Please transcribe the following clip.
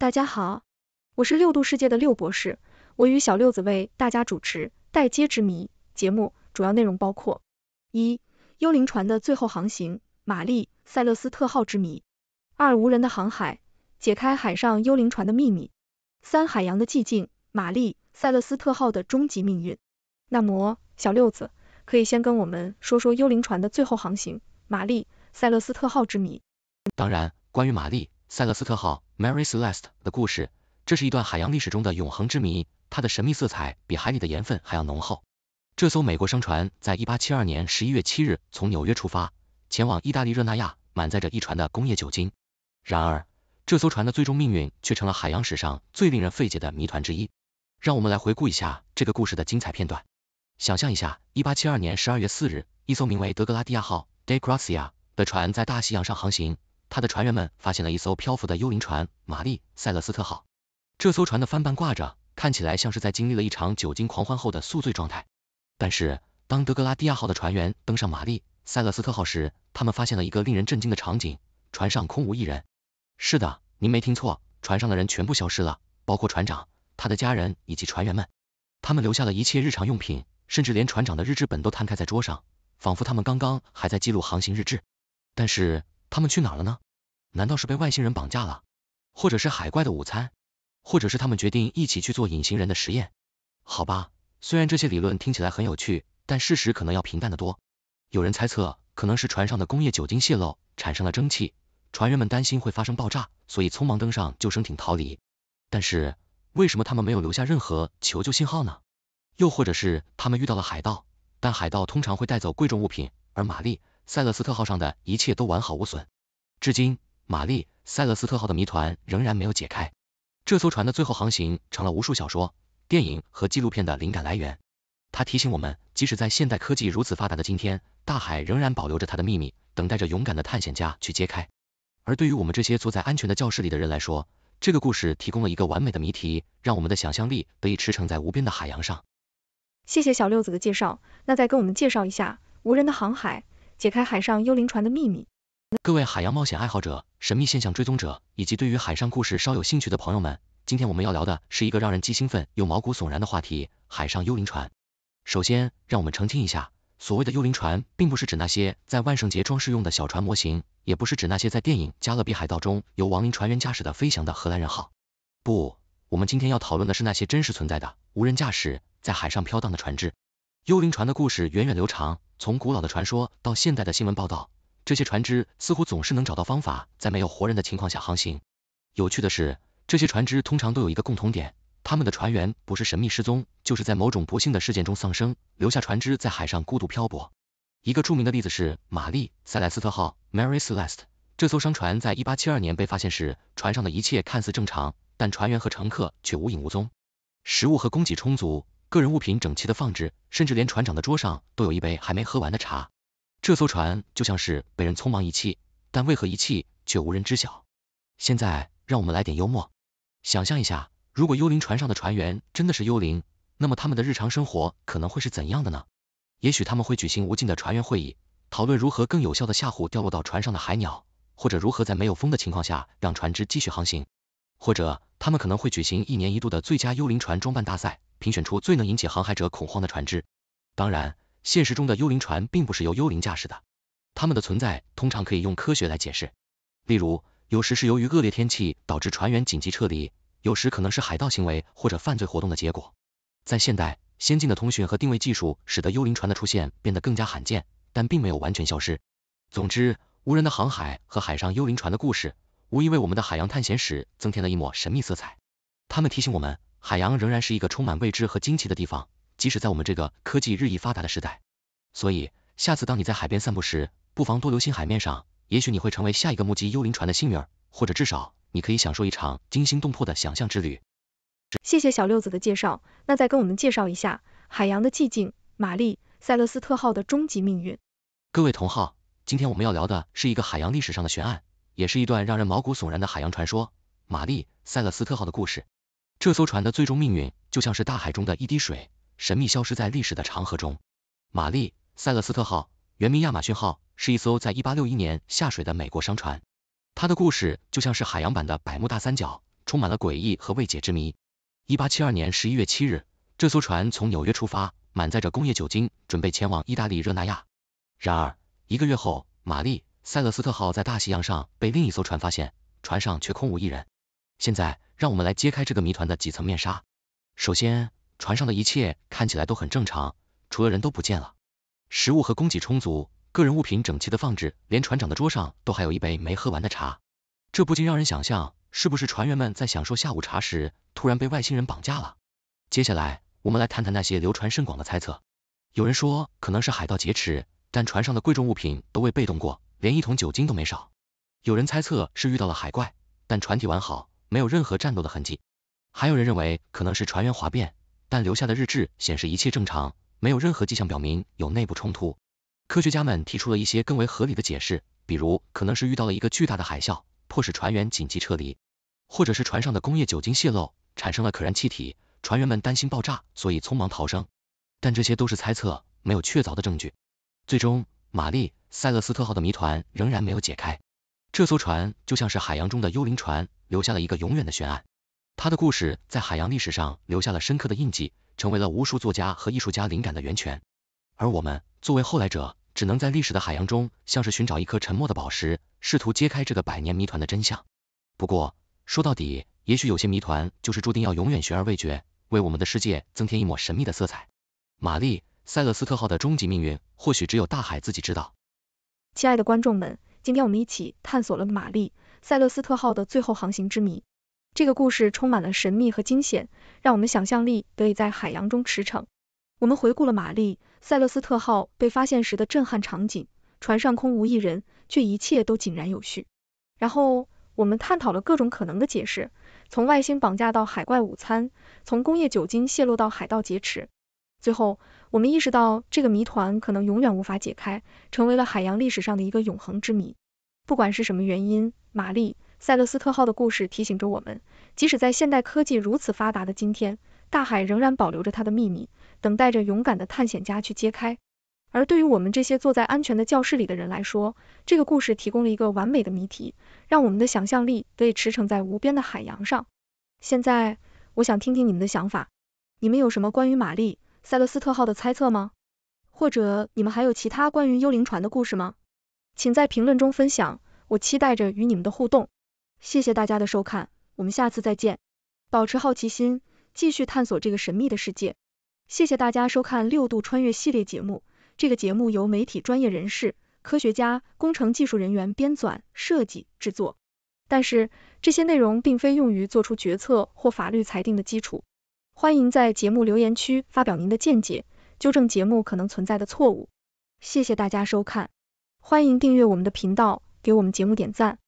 大家好，我是六度世界的六博士，我与小六子为大家主持《待接之谜》节目，主要内容包括：一、幽灵船的最后航行——玛丽·塞勒斯特号之谜；二、无人的航海，解开海上幽灵船的秘密；三、海洋的寂静——玛丽·塞勒斯特号的终极命运。那么，小六子可以先跟我们说说幽灵船的最后航行——玛丽·塞勒斯特号之谜。当然，关于玛丽·塞勒斯特号。Mary Celeste 的故事，这是一段海洋历史中的永恒之谜，它的神秘色彩比海里的盐分还要浓厚。这艘美国商船在1872年11月7日从纽约出发，前往意大利热那亚，满载着一船的工业酒精。然而，这艘船的最终命运却成了海洋史上最令人费解的谜团之一。让我们来回顾一下这个故事的精彩片段。想象一下，1872年12月4日，一艘名为德格拉蒂亚号 （De g r a c i a 的船在大西洋上航行。他的船员们发现了一艘漂浮的幽灵船——玛丽·塞勒斯特号。这艘船的帆板挂着，看起来像是在经历了一场酒精狂欢后的宿醉状态。但是，当德格拉蒂亚号的船员登上玛丽·塞勒斯特号时，他们发现了一个令人震惊的场景：船上空无一人。是的，您没听错，船上的人全部消失了，包括船长、他的家人以及船员们。他们留下了一切日常用品，甚至连船长的日志本都摊开在桌上，仿佛他们刚刚还在记录航行日志。但是，他们去哪了呢？难道是被外星人绑架了，或者是海怪的午餐，或者是他们决定一起去做隐形人的实验？好吧，虽然这些理论听起来很有趣，但事实可能要平淡得多。有人猜测可能是船上的工业酒精泄漏产生了蒸汽，船员们担心会发生爆炸，所以匆忙登上救生艇逃离。但是为什么他们没有留下任何求救信号呢？又或者是他们遇到了海盗，但海盗通常会带走贵重物品，而玛丽。塞勒斯特号上的一切都完好无损，至今，玛丽塞勒斯特号的谜团仍然没有解开。这艘船的最后航行成了无数小说、电影和纪录片的灵感来源。它提醒我们，即使在现代科技如此发达的今天，大海仍然保留着它的秘密，等待着勇敢的探险家去揭开。而对于我们这些坐在安全的教室里的人来说，这个故事提供了一个完美的谜题，让我们的想象力得以驰骋在无边的海洋上。谢谢小六子的介绍，那再跟我们介绍一下无人的航海。解开海上幽灵船的秘密。各位海洋冒险爱好者、神秘现象追踪者以及对于海上故事稍有兴趣的朋友们，今天我们要聊的是一个让人既兴奋又毛骨悚然的话题——海上幽灵船。首先，让我们澄清一下，所谓的幽灵船并不是指那些在万圣节装饰用的小船模型，也不是指那些在电影《加勒比海盗》中由亡灵船员驾驶的飞翔的荷兰人号。不，我们今天要讨论的是那些真实存在的无人驾驶在海上飘荡的船只。幽灵船的故事源远流长。从古老的传说到现代的新闻报道，这些船只似乎总是能找到方法在没有活人的情况下航行。有趣的是，这些船只通常都有一个共同点，他们的船员不是神秘失踪，就是在某种不幸的事件中丧生，留下船只在海上孤独漂泊。一个著名的例子是玛丽塞莱斯特号 （Mary Celeste），这艘商船在1872年被发现时，船上的一切看似正常，但船员和乘客却无影无踪，食物和供给充足。个人物品整齐的放置，甚至连船长的桌上都有一杯还没喝完的茶。这艘船就像是被人匆忙遗弃，但为何遗弃却无人知晓。现在让我们来点幽默，想象一下，如果幽灵船上的船员真的是幽灵，那么他们的日常生活可能会是怎样的呢？也许他们会举行无尽的船员会议，讨论如何更有效的吓唬掉落到船上的海鸟，或者如何在没有风的情况下让船只继续航行。或者他们可能会举行一年一度的最佳幽灵船装扮大赛。评选出最能引起航海者恐慌的船只。当然，现实中的幽灵船并不是由幽灵驾驶的，它们的存在通常可以用科学来解释。例如，有时是由于恶劣天气导致船员紧急撤离，有时可能是海盗行为或者犯罪活动的结果。在现代，先进的通讯和定位技术使得幽灵船的出现变得更加罕见，但并没有完全消失。总之，无人的航海和海上幽灵船的故事，无疑为我们的海洋探险史增添了一抹神秘色彩。他们提醒我们。海洋仍然是一个充满未知和惊奇的地方，即使在我们这个科技日益发达的时代。所以，下次当你在海边散步时，不妨多留心海面上，也许你会成为下一个目击幽灵船的幸运儿，或者至少你可以享受一场惊心动魄的想象之旅。谢谢小六子的介绍，那再跟我们介绍一下海洋的寂静玛丽塞勒斯特号的终极命运。各位同好，今天我们要聊的是一个海洋历史上的悬案，也是一段让人毛骨悚然的海洋传说——玛丽塞勒斯特号的故事。这艘船的最终命运，就像是大海中的一滴水，神秘消失在历史的长河中。玛丽·塞勒斯特号，原名亚马逊号，是一艘在1861年下水的美国商船。它的故事就像是海洋版的百慕大三角，充满了诡异和未解之谜。1872年11月7日，这艘船从纽约出发，满载着工业酒精，准备前往意大利热那亚。然而，一个月后，玛丽·塞勒斯特号在大西洋上被另一艘船发现，船上却空无一人。现在，让我们来揭开这个谜团的几层面纱。首先，船上的一切看起来都很正常，除了人都不见了。食物和供给充足，个人物品整齐的放置，连船长的桌上都还有一杯没喝完的茶。这不禁让人想象，是不是船员们在享受下午茶时，突然被外星人绑架了？接下来，我们来谈谈那些流传甚广的猜测。有人说可能是海盗劫持，但船上的贵重物品都未被动过，连一桶酒精都没少。有人猜测是遇到了海怪，但船体完好。没有任何战斗的痕迹。还有人认为可能是船员哗变，但留下的日志显示一切正常，没有任何迹象表明有内部冲突。科学家们提出了一些更为合理的解释，比如可能是遇到了一个巨大的海啸，迫使船员紧急撤离，或者是船上的工业酒精泄漏产生了可燃气体，船员们担心爆炸，所以匆忙逃生。但这些都是猜测，没有确凿的证据。最终，玛丽塞勒斯特号的谜团仍然没有解开，这艘船就像是海洋中的幽灵船。留下了一个永远的悬案，他的故事在海洋历史上留下了深刻的印记，成为了无数作家和艺术家灵感的源泉。而我们作为后来者，只能在历史的海洋中，像是寻找一颗沉默的宝石，试图揭开这个百年谜团的真相。不过，说到底，也许有些谜团就是注定要永远悬而未决，为我们的世界增添一抹神秘的色彩。玛丽·塞勒斯特号的终极命运，或许只有大海自己知道。亲爱的观众们，今天我们一起探索了玛丽。塞勒斯特号的最后航行之谜，这个故事充满了神秘和惊险，让我们想象力得以在海洋中驰骋。我们回顾了玛丽塞勒斯特号被发现时的震撼场景，船上空无一人，却一切都井然有序。然后我们探讨了各种可能的解释，从外星绑架到海怪午餐，从工业酒精泄露到海盗劫持。最后，我们意识到这个谜团可能永远无法解开，成为了海洋历史上的一个永恒之谜。不管是什么原因。玛丽塞勒斯特号的故事提醒着我们，即使在现代科技如此发达的今天，大海仍然保留着它的秘密，等待着勇敢的探险家去揭开。而对于我们这些坐在安全的教室里的人来说，这个故事提供了一个完美的谜题，让我们的想象力得以驰骋在无边的海洋上。现在，我想听听你们的想法，你们有什么关于玛丽塞勒斯特号的猜测吗？或者你们还有其他关于幽灵船的故事吗？请在评论中分享。我期待着与你们的互动，谢谢大家的收看，我们下次再见。保持好奇心，继续探索这个神秘的世界。谢谢大家收看六度穿越系列节目，这个节目由媒体专业人士、科学家、工程技术人员编纂、设计、制作。但是这些内容并非用于做出决策或法律裁定的基础。欢迎在节目留言区发表您的见解，纠正节目可能存在的错误。谢谢大家收看，欢迎订阅我们的频道。给我们节目点赞。